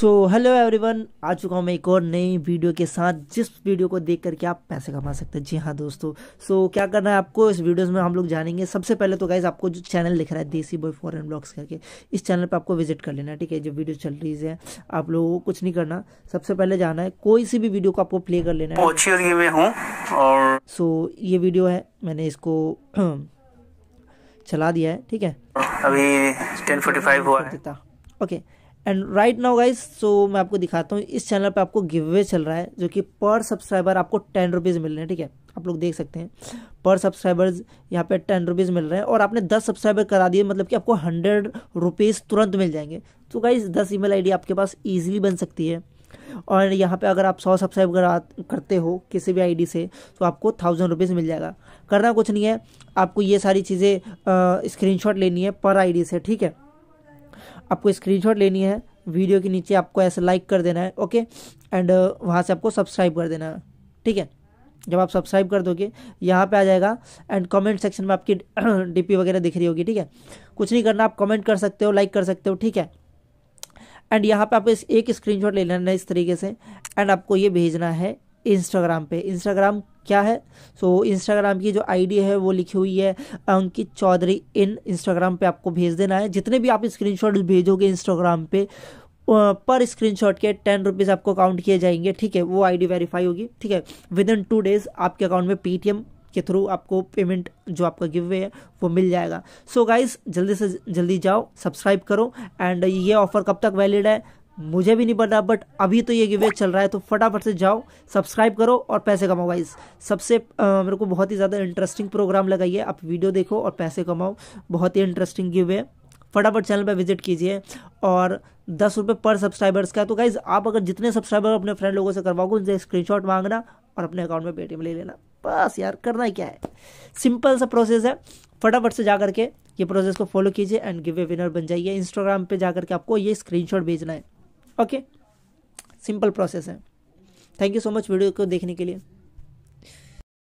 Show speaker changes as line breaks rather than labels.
so hello everyone आ चुका हूँ मैं एक और नई वीडियो के साथ जिस वीडियो को देख करके आप पैसे कमा सकते हैं जी हाँ दोस्तों सो so, क्या करना है आपको इस वीडियोस में हम लोग जानेंगे सबसे पहले तो गाइज आपको जो चैनल लिख रहा है देसी बॉय फॉरेन ब्लॉग्स करके इस चैनल पर आपको विजिट कर लेना है ठीक है जो वीडियो चल रही है आप लोगों को कुछ नहीं करना सबसे पहले जाना है कोई सी भी वीडियो को आपको प्ले कर लेना है सो ये वीडियो है मैंने इसको चला दिया है ठीक है अभी टेन हुआ है okay and right now guys so मैं आपको दिखाता हूँ इस चैनल पे आपको गिव अवे चल रहा है जो कि पर सब्सक्राइबर आपको टेन रुपीज़ मिल रहे हैं ठीक है आप लोग देख सकते हैं पर सब्सक्राइबर्स यहाँ पे टेन रुपीज़ मिल रहे हैं और आपने दस सब्सक्राइबर करा दिए मतलब कि आपको हंड्रेड रुपीज़ तुरंत मिल जाएंगे तो गाइज दस ई मेल आपके पास ईजिली बन सकती है और यहाँ पे अगर आप सौ सब्सक्राइब करा करते हो किसी भी आईडी से तो आपको थाउजेंड रुपीज़ मिल जाएगा करना कुछ नहीं है आपको ये सारी चीज़ें स्क्रीनशॉट लेनी है पर आईडी से ठीक है आपको स्क्रीनशॉट लेनी है वीडियो के नीचे आपको ऐसे लाइक कर देना है ओके एंड uh, वहाँ से आपको सब्सक्राइब कर देना है ठीक है जब आप सब्सक्राइब कर दोगे यहाँ पे आ जाएगा एंड कमेंट सेक्शन में आपकी डीपी वगैरह दिख रही होगी ठीक है कुछ नहीं करना आप कमेंट कर सकते हो लाइक कर सकते हो ठीक है एंड यहाँ पे आप इस एक स्क्रीनशॉट ले लेना है इस तरीके से एंड आपको ये भेजना है इंस्टाग्राम पे इंस्टाग्राम क्या है सो so, इंस्टाग्राम की जो आईडी है वो लिखी हुई है अंकित चौधरी इन इंस्टाग्राम पे आपको भेज देना है जितने भी आप स्क्रीनशॉट भेजोगे इंस्टाग्राम पे पर स्क्रीनशॉट के टेन रुपीज़ आपको काउंट किए जाएंगे ठीक है वो आईडी वेरीफाई होगी ठीक है विद इन टू डेज़ आपके अकाउंट में पेटीएम के थ्रू आपको पेमेंट जो आपका गिव वे है वो मिल जाएगा सो so गाइज जल्दी से जल्दी जाओ सब्सक्राइब करो एंड ये ऑफ़र कब तक वैलिड है मुझे भी नहीं पता बट अभी तो ये गिवे चल रहा है तो फटाफट से जाओ सब्सक्राइब करो और पैसे कमाओ गाइस सबसे आ, मेरे को बहुत ही ज़्यादा इंटरेस्टिंग प्रोग्राम लगाई है आप वीडियो देखो और पैसे कमाओ बहुत ही इंटरेस्टिंग गिवे फटाफट चैनल पर विजिट कीजिए और दस रुपये पर सब्सक्राइबर्स का तो गाइज आप अगर जितने सब्सक्राइबर अपने फ्रेंड लोगों से करवाओगे उनसे स्क्रीन मांगना और अपने अकाउंट में पेटीएम ले लेना बस यार करना ही क्या है सिंपल सा प्रोसेस है फटाफट से जा करके ये प्रोसेस को फॉलो कीजिए एंड गिवे विनर बन जाइए इंस्टाग्राम पे जा करके आपको ये स्क्रीनशॉट भेजना है ओके सिंपल प्रोसेस है thank you so much video को देखने के लिए